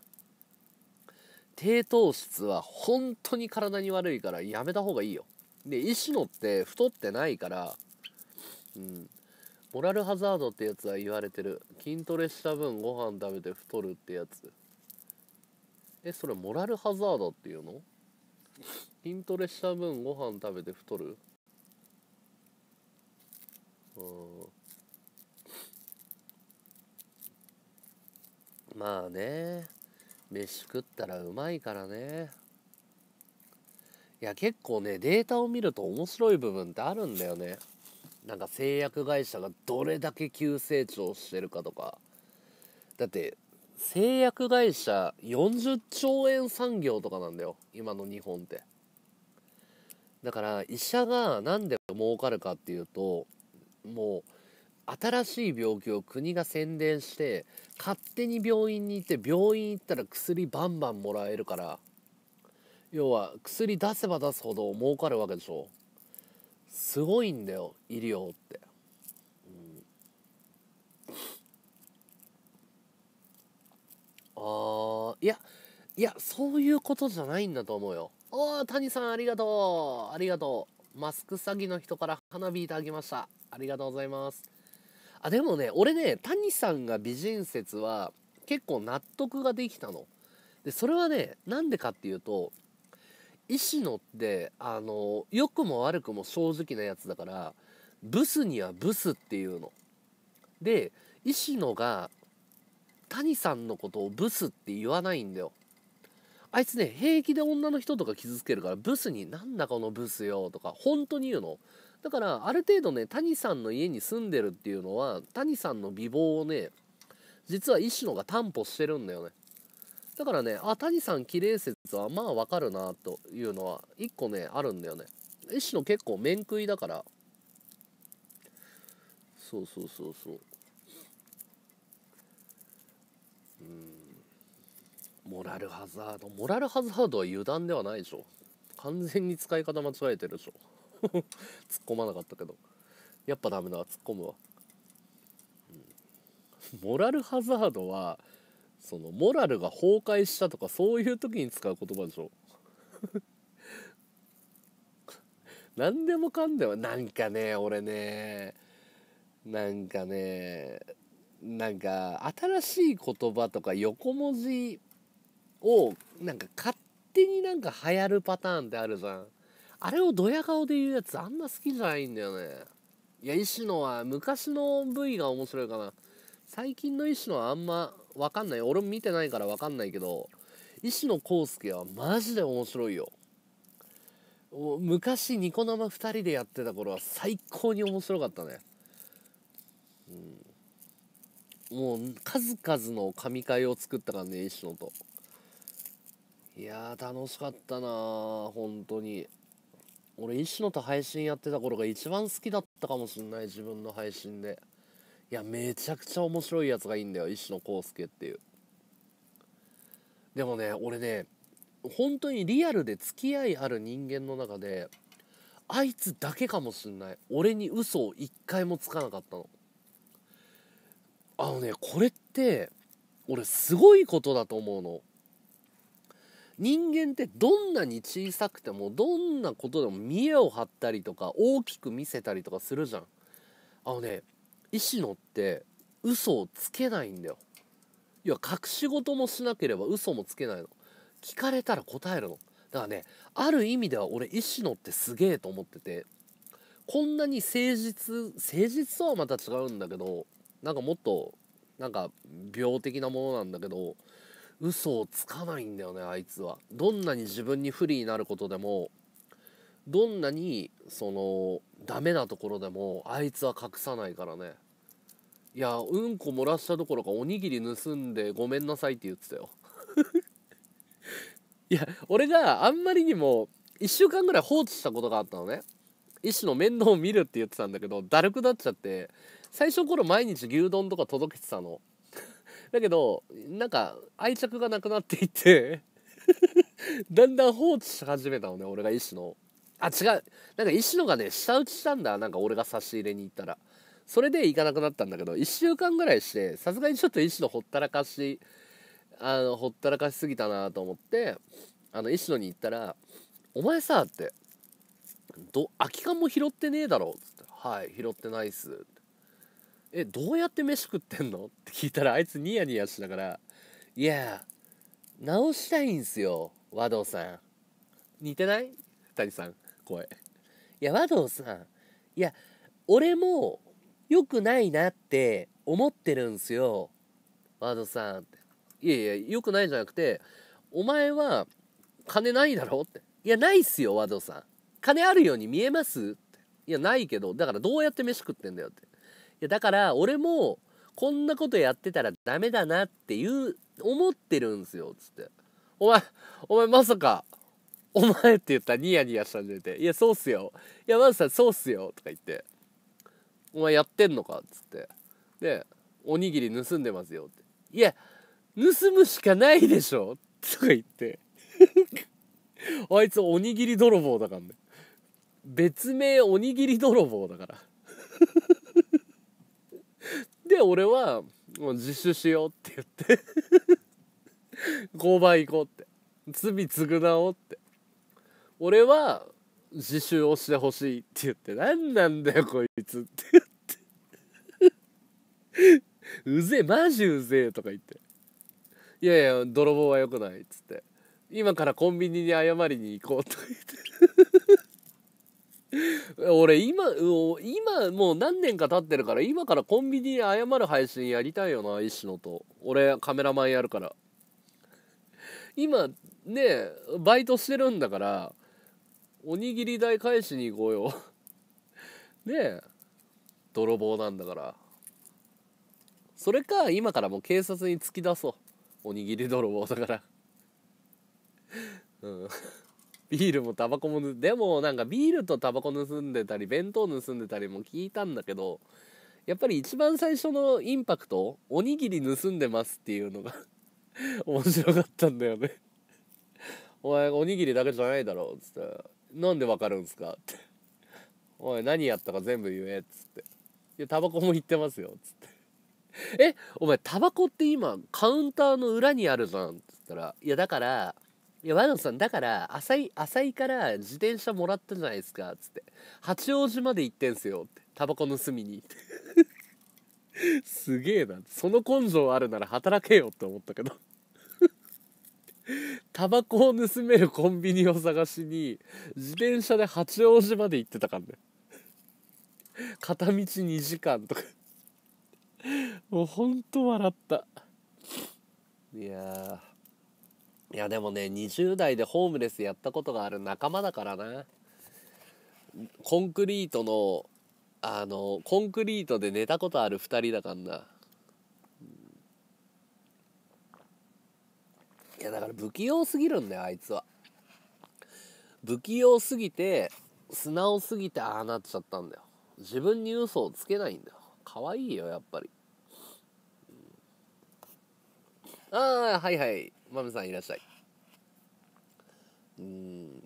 低糖質は本当に体に悪いからやめた方がいいよで石野って太ってないからうんモラルハザードってやつは言われてる筋トレした分ご飯食べて太るってやつえそれモラルハザードっていうの筋トレした分ご飯食べて太るうんまあね飯食ったらうまいからねいや結構ねデータを見ると面白い部分ってあるんだよねなんか製薬会社がどれだけ急成長してるかとかだって製薬会社40兆円産業とかなんだよ今の日本ってだから医者が何で儲かるかっていうともう新しい病気を国が宣伝して勝手に病院に行って病院行ったら薬バンバンもらえるから要は薬出せば出すほど儲かるわけでしょすごいんだよ医療って、うん、あいやいやそういうことじゃないんだと思うよおお谷さんありがとうありがとうマスク詐欺の人から花火いただきましたありがとうございますあでもね俺ね谷さんが美人説は結構納得ができたのでそれはねなんでかっていうと石野ってあの良くも悪くも正直なやつだからブスにはブスっていうの。で石野が谷さんのことをブスって言わないんだよ。あいつね平気で女の人とか傷つけるからブスに「なんだこのブスよ」とか本当に言うの。だからある程度ね谷さんの家に住んでるっていうのは谷さんの美貌をね実は石野が担保してるんだよね。だからねあ谷さん綺麗説はまあわかるなというのは一個ねあるんだよね一種の結構面食いだからそうそうそうそううんモラルハザードモラルハザードは油断ではないでしょ完全に使い方間違えてるでしょ [LAUGHS] 突っ込まなかったけどやっぱダメだ突っ込むわ、うん、モラルハザードはそのモラルが崩壊したとかそういう時に使う言葉でしょ [LAUGHS] 何でもかんでもなんかね俺ねなんかねなんか新しい言葉とか横文字をなんか勝手になんか流行るパターンってあるじゃんあれをドヤ顔で言うやつあんま好きじゃないんだよねいや石野は昔の V が面白いかな最近の石野はあんまわかんない俺も見てないからわかんないけど石野康介はマジで面白いよ昔ニコ生2人でやってた頃は最高に面白かったね、うん、もう数々の神回を作ったからね石野といや楽しかったな本当に俺石野と配信やってた頃が一番好きだったかもしんない自分の配信で。いやめちゃくちゃ面白いやつがいいんだよ石野康介っていうでもね俺ね本当にリアルで付き合いある人間の中であいつだけかもしんない俺に嘘を一回もつかなかったのあのねこれって俺すごいことだと思うの人間ってどんなに小さくてもどんなことでも見栄を張ったりとか大きく見せたりとかするじゃんあのね石野って嘘をつけないんだよ要は隠し事もしなければ嘘もつけないの聞かれたら答えるのだからねある意味では俺石野ってすげえと思っててこんなに誠実誠実とはまた違うんだけどなんかもっとなんか病的なものなんだけど嘘をつかないんだよねあいつはどんなに自分に不利になることでもどんなにそのダメなところでもあいつは隠さないからねいやうんこ漏らしたどころかおにぎり盗んでごめんなさいって言ってたよ [LAUGHS] いや俺があんまりにも1週間ぐらい放置したことがあったのね医師の面倒を見るって言ってたんだけどだるくなっちゃって最初の頃毎日牛丼とか届けてたの [LAUGHS] だけどなんか愛着がなくなっていって [LAUGHS] だんだん放置し始めたのね俺が医師のあ違うなんか医師のがね舌打ちしたんだなんか俺が差し入れに行ったらそれで行かなくなったんだけど1週間ぐらいしてさすがにちょっと石野ほったらかしあのほったらかしすぎたなと思ってあの石野に行ったら「お前さ」って「ど空き缶も拾ってねえだろ」っつって「はい拾ってないっす」えどうやって飯食ってんの?」って聞いたらあいつニヤニヤしながら「いや直したいんすよ和道さん」似てない谷さん声いや和道さんいや俺も良くないなって思ってるんすよ。ワードさんって。いやいや、良くないじゃなくて、お前は金ないだろって。いや、ないっすよ、ワードさん。金あるように見えますって。いや、ないけど、だからどうやって飯食ってんだよって。いや、だから俺もこんなことやってたらダメだなっていう、思ってるんすよ、つって。お前、お前まさか、お前って言ったらニヤニヤしたんでて、いや、そうっすよ。いや、まずさん、そうっすよ。とか言って。お前やってんのか?」っつって「でおにぎり盗んでますよ」って「いや盗むしかないでしょ」とか言って [LAUGHS] あいつおにぎり泥棒だからね別名おにぎり泥棒だから [LAUGHS] で俺はもう自首しようって言って交番 [LAUGHS] 行こうって罪償おうって俺は自習をしてほしいって言って何なんだよこいつって言ってうぜえマジうぜえとか言っていやいや泥棒はよくないっつって今からコンビニに謝りに行こうとか言って [LAUGHS] 俺今今もう何年か経ってるから今からコンビニに謝る配信やりたいよな石野と俺カメラマンやるから今ねバイトしてるんだからおにぎり代返しに行こうよ [LAUGHS] ねえ泥棒なんだからそれか今からもう警察に突き出そうおにぎり泥棒だからうんビールもタバコもでもなんかビールとタバコ盗んでたり弁当盗んでたりも聞いたんだけどやっぱり一番最初のインパクトおにぎり盗んでますっていうのが [LAUGHS] 面白かったんだよねお前おにぎりだけじゃないだろっつってなんでわかるんすか?」って「おい何やったか全部言え」っつって「いやタバコも言ってますよ」っつって「[LAUGHS] えお前タバコって今カウンターの裏にあるじゃん」っつったら「いやだからいや、ワノさん、だから、浅井、浅井から自転車もらったじゃないですか、つって。八王子まで行ってんすよ、って。タバコ盗みに。[LAUGHS] すげえな。その根性あるなら働けよって思ったけどタバコを盗めるコンビニを探しに自転車で八王子まで行ってたからね片道2時間とかもうほんと笑ったいやいやでもね20代でホームレスやったことがある仲間だからなコンクリートのあのコンクリートで寝たことある2人だからないやだから不器用すぎるんだよあいつは不器用すぎて素直すぎてああなっちゃったんだよ自分に嘘をつけないんだよ可愛いよやっぱりああはいはいまめさんいらっしゃいうん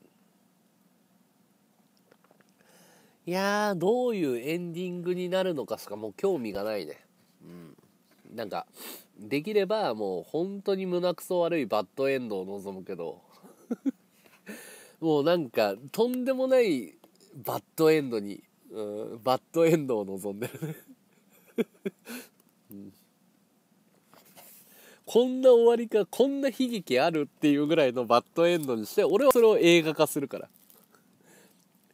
いやどういうエンディングになるのかしかもう興味がないねうんなんかできればもう本当に胸くそ悪いバッドエンドを望むけど [LAUGHS] もうなんかとんでもないバッドエンドに、うん、バッドエンドを望んでるね [LAUGHS] うん、こんな終わりかこんな悲劇あるっていうぐらいのバッドエンドにして俺はそれを映画化するから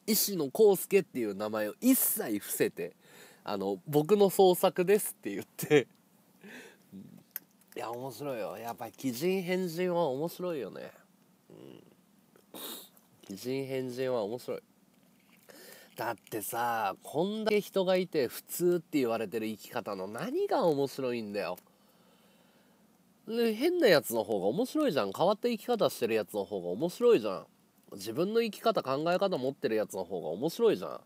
石野康介っていう名前を一切伏せてあの僕の創作ですって言っていや面白いよやっぱり鬼人変人は面白いよねうん鬼人変人は面白いだってさこんだけ人がいて普通って言われてる生き方の何が面白いんだよで変なやつの方が面白いじゃん変わった生き方してるやつの方が面白いじゃん自分の生き方考え方持ってるやつの方が面白いじゃん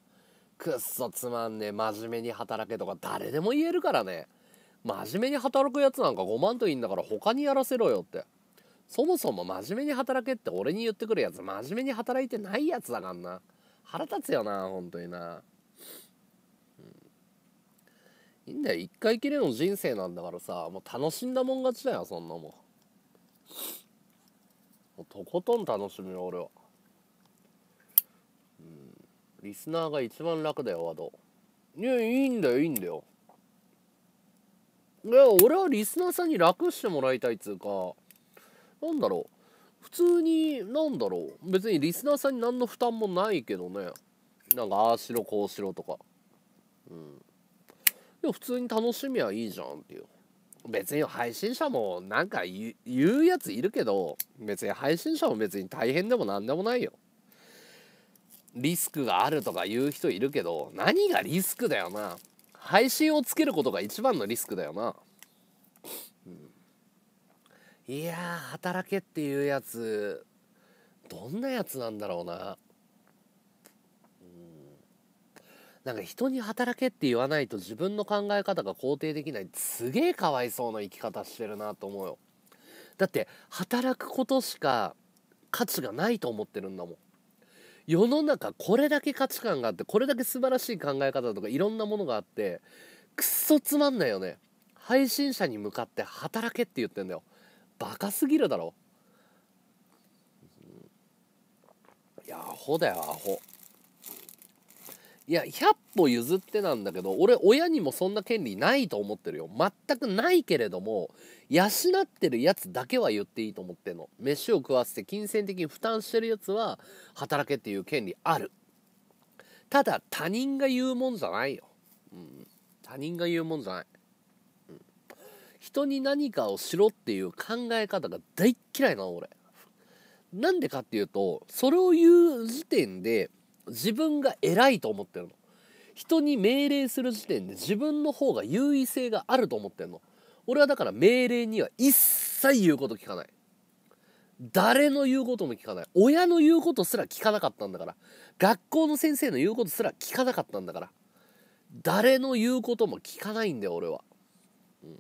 くっそつまんねえ真面目に働けとか誰でも言えるからね真面目に働くやつなんか5万といいんだから他にやらせろよってそもそも真面目に働けって俺に言ってくるやつ真面目に働いてないやつだからな腹立つよな本当にな、うん、いいんだよ一回きりの人生なんだからさもう楽しんだもん勝ちだよそんなもんもうとことん楽しむよ俺はうんリスナーが一番楽だよワドいやいいんだよいいんだよいや俺はリスナーさんに楽してもらいたいっつうかなんだろう普通になんだろう別にリスナーさんに何の負担もないけどねなんかああしろこうしろとかうんでも普通に楽しみはいいじゃんっていう別に配信者もなんか言うやついるけど別に配信者も別に大変でも何でもないよリスクがあるとか言う人いるけど何がリスクだよな配信をつけることが一番のリスクだよな、うん、いや働けっていうやつどんなやつなんだろうな、うん、なんか人に働けって言わないと自分の考え方が肯定できないすげえかわいそうな生き方してるなと思うよだって働くことしか価値がないと思ってるんだもん世の中これだけ価値観があってこれだけ素晴らしい考え方とかいろんなものがあってくっそつまんないよね配信者に向かって働けって言ってんだよバカすぎるだろいやアホだよアホいや100歩譲ってなんだけど俺親にもそんな権利ないと思ってるよ全くないけれども養ってるやつだけは言っていいと思ってんの飯を食わせて金銭的に負担してるやつは働けっていう権利あるただ他人が言うもんじゃないよ、うん、他人が言うもんじゃない、うん、人に何かをしろっていう考え方が大嫌いなの俺なんでかっていうとそれを言う時点で自分が偉いと思ってるの人に命令する時点で自分の方が優位性があると思ってんの俺はだから命令には一切言うこと聞かない誰の言うことも聞かない親の言うことすら聞かなかったんだから学校の先生の言うことすら聞かなかったんだから誰の言うことも聞かないんだよ俺は、うん、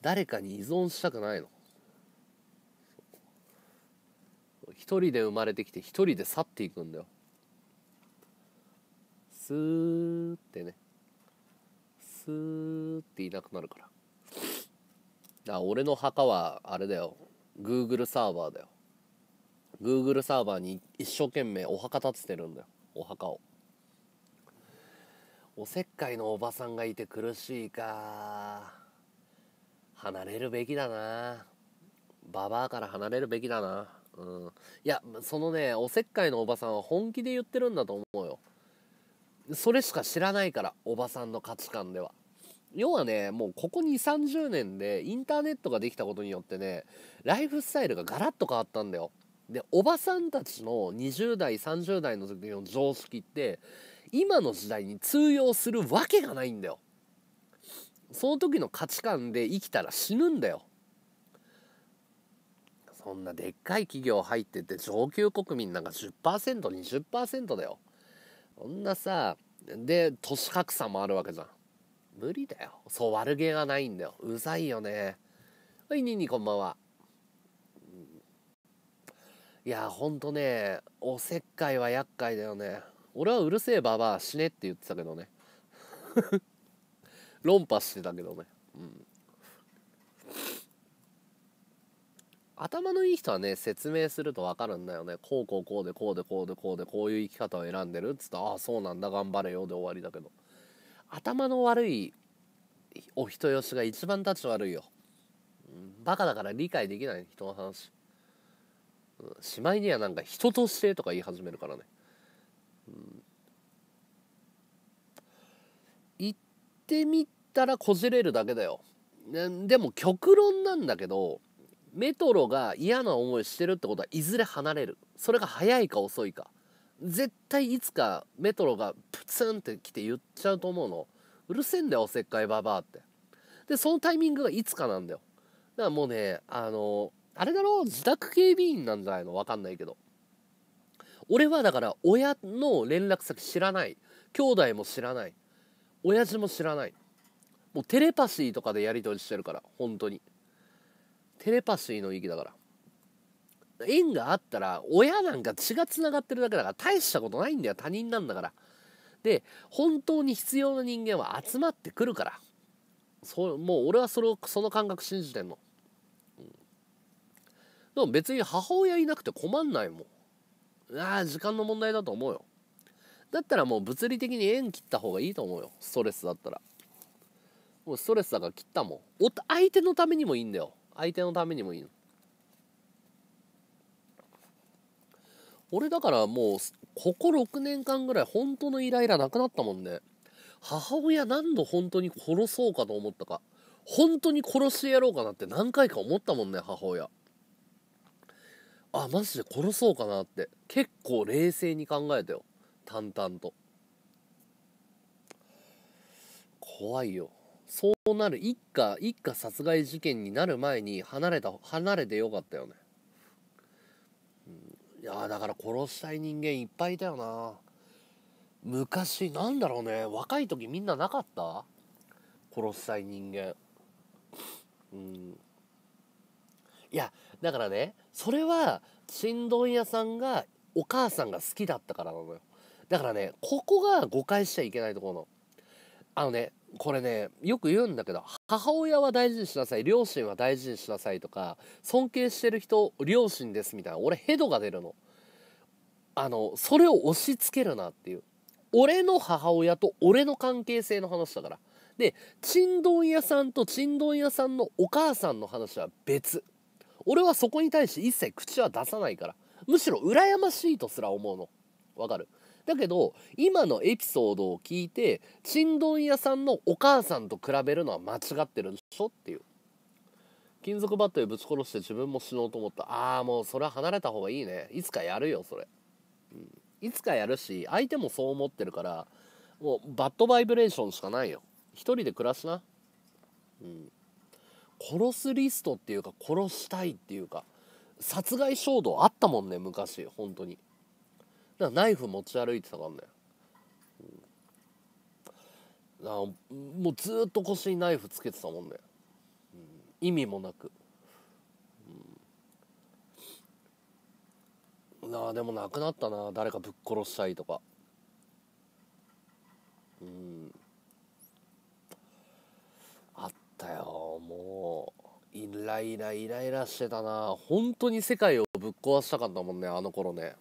誰かに依存したくないの一人で生まれてきて一人で去っていくんだよスーってねスーっていなくなるからだから俺の墓はあれだよ Google サーバーだよ Google サーバーに一生懸命お墓建ててるんだよお墓をおせっかいのおばさんがいて苦しいか離れるべきだなババアから離れるべきだなうん、いやそのねおせっかいのおばさんは本気で言ってるんだと思うよそれしか知らないからおばさんの価値観では要はねもうここ2 3 0年でインターネットができたことによってねライフスタイルがガラッと変わったんだよでおばさんたちの20代30代の時の常識って今の時代に通用するわけがないんだよその時の価値観で生きたら死ぬんだよそんなでっかい企業入ってて上級国民なんか 10%20% だよそんなさで都市格差もあるわけじゃん無理だよそう悪気がないんだようざいよねはいニンニこんばんはいやほんとねおせっかいは厄介だよね俺はうるせえばば死ねって言ってたけどね [LAUGHS] 論破してたけどねうん頭のいい人はね説明すると分かるんだよねこうこうこうでこうでこうでこうでこういう生き方を選んでるっつったらああそうなんだ頑張れよで終わりだけど頭の悪いお人よしが一番たち悪いよ、うん、バカだから理解できない人の話、うん、しまいにはなんか人としてとか言い始めるからね、うん、言ってみたらこじれるだけだよ、ね、でも極論なんだけどメトロが嫌な思いしてるってことはいずれ離れるそれが早いか遅いか絶対いつかメトロがプツンって来て言っちゃうと思うのうるせえんだよおせっかいババアってでそのタイミングがいつかなんだよだからもうねあのあれだろ自宅警備員なんじゃないのわかんないけど俺はだから親の連絡先知らない兄弟も知らない親父も知らないもうテレパシーとかでやり取りしてるから本当にテレパシーの域だから縁があったら親なんか血がつながってるだけだから大したことないんだよ他人なんだからで本当に必要な人間は集まってくるからそもう俺はそれをその感覚信じてんの、うん、でも別に母親いなくて困んないもんああ時間の問題だと思うよだったらもう物理的に縁切った方がいいと思うよストレスだったらもうストレスだから切ったもんお相手のためにもいいんだよ相手のためにもいいの俺だからもうここ6年間ぐらい本当のイライラなくなったもんね母親何度本当に殺そうかと思ったか本当に殺してやろうかなって何回か思ったもんね母親あマジで殺そうかなって結構冷静に考えたよ淡々と怖いよそうなる一家一家殺害事件になる前に離れた離れてよかったよね、うん、いやだから殺したい人間いっぱいいたよな昔なんだろうね若い時みんななかった殺したい人間うんいやだからねそれはちんどん屋さんがお母さんが好きだったからなのよだからねここが誤解しちゃいけないところのあのねこれねよく言うんだけど母親は大事にしなさい両親は大事にしなさいとか尊敬してる人両親ですみたいな俺ヘドが出るのあのそれを押し付けるなっていう俺の母親と俺の関係性の話だからでちんどん屋さんとちんどん屋さんのお母さんの話は別俺はそこに対して一切口は出さないからむしろ羨ましいとすら思うのわかるだけど今のエピソードを聞いてちんどん屋さんのお母さんと比べるのは間違ってるでしょっていう金属バットでぶち殺して自分も死のうと思ったああもうそれは離れた方がいいねいつかやるよそれ、うん、いつかやるし相手もそう思ってるからもうバッドバイブレーションしかないよ一人で暮らしなうん殺すリストっていうか殺したいっていうか殺害衝動あったもんね昔本当にナイフ持ち歩いてたかんね、うん、もうずっと腰にナイフつけてたもんね、うん、意味もなく、うん、あでもなくなったな誰かぶっ殺したいとかうんあったよもうイライライライラしてたな本当に世界をぶっ壊したかったもんねあの頃ね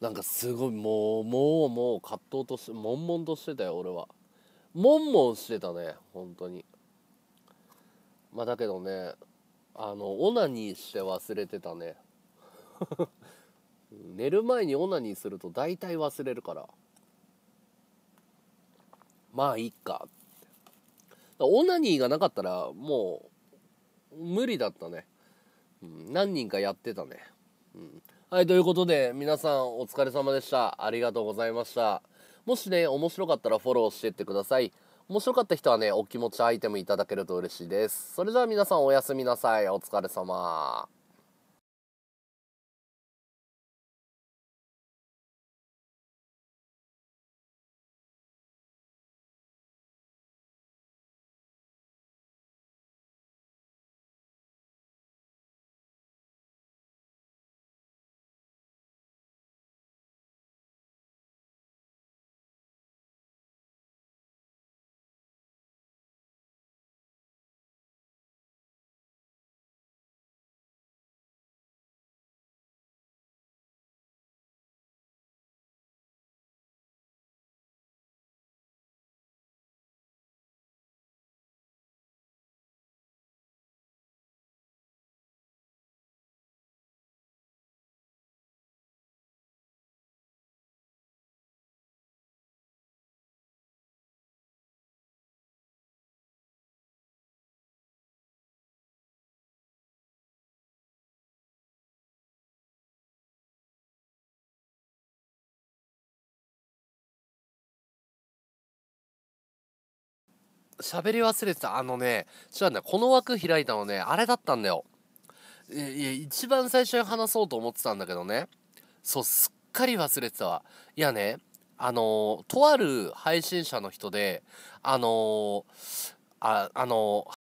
なんかすごいもうもうもう葛藤として悶々としてたよ俺は悶々してたね本当にまあだけどねあのオナニーして忘れてたね [LAUGHS] 寝る前にオナニーすると大体忘れるからまあいいかオナニーがなかったらもう無理だったね、うん、何人かやってたね、うん、はい、ということで、皆さんお疲れ様でした。ありがとうございました。もしね、面白かったらフォローしてってください。面白かった人はね、お気持ちアイテムいただけると嬉しいです。それじゃあ皆さんおやすみなさい。お疲れ様。喋り忘れてた。あのね、違うんだ。この枠開いたのね、あれだったんだよ。いや、一番最初に話そうと思ってたんだけどね。そう、すっかり忘れてたわ。いやね、あのー、とある配信者の人で、あのー、あ、あのー